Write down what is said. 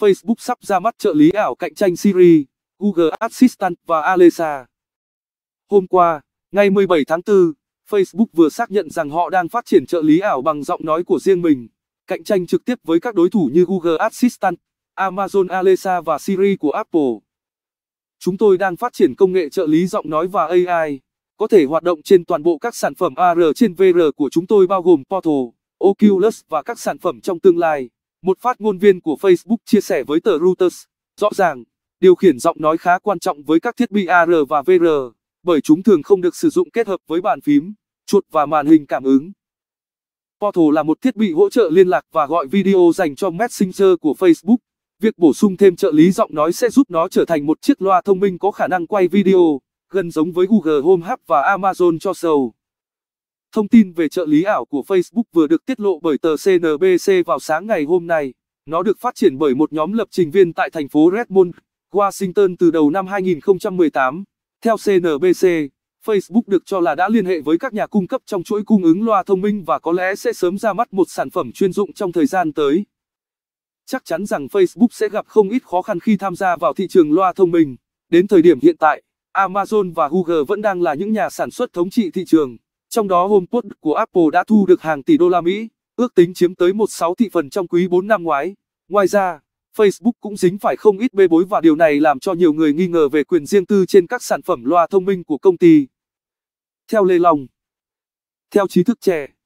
Facebook sắp ra mắt trợ lý ảo cạnh tranh Siri, Google Assistant và Alexa. Hôm qua, ngày 17 tháng 4, Facebook vừa xác nhận rằng họ đang phát triển trợ lý ảo bằng giọng nói của riêng mình, cạnh tranh trực tiếp với các đối thủ như Google Assistant, Amazon Alexa và Siri của Apple. Chúng tôi đang phát triển công nghệ trợ lý giọng nói và AI, có thể hoạt động trên toàn bộ các sản phẩm AR trên VR của chúng tôi bao gồm Portal, Oculus và các sản phẩm trong tương lai. Một phát ngôn viên của Facebook chia sẻ với tờ Reuters, rõ ràng, điều khiển giọng nói khá quan trọng với các thiết bị AR và VR, bởi chúng thường không được sử dụng kết hợp với bàn phím, chuột và màn hình cảm ứng. Portal là một thiết bị hỗ trợ liên lạc và gọi video dành cho Messenger của Facebook. Việc bổ sung thêm trợ lý giọng nói sẽ giúp nó trở thành một chiếc loa thông minh có khả năng quay video, gần giống với Google Home Hub và Amazon cho sầu. Thông tin về trợ lý ảo của Facebook vừa được tiết lộ bởi tờ CNBC vào sáng ngày hôm nay. Nó được phát triển bởi một nhóm lập trình viên tại thành phố Redmond, Washington từ đầu năm 2018. Theo CNBC, Facebook được cho là đã liên hệ với các nhà cung cấp trong chuỗi cung ứng loa thông minh và có lẽ sẽ sớm ra mắt một sản phẩm chuyên dụng trong thời gian tới. Chắc chắn rằng Facebook sẽ gặp không ít khó khăn khi tham gia vào thị trường loa thông minh. Đến thời điểm hiện tại, Amazon và Google vẫn đang là những nhà sản xuất thống trị thị trường. Trong đó HomePod của Apple đã thu được hàng tỷ đô la Mỹ, ước tính chiếm tới 16 thị phần trong quý 4 năm ngoái. Ngoài ra, Facebook cũng dính phải không ít bê bối và điều này làm cho nhiều người nghi ngờ về quyền riêng tư trên các sản phẩm loa thông minh của công ty. Theo Lê Long Theo trí thức trẻ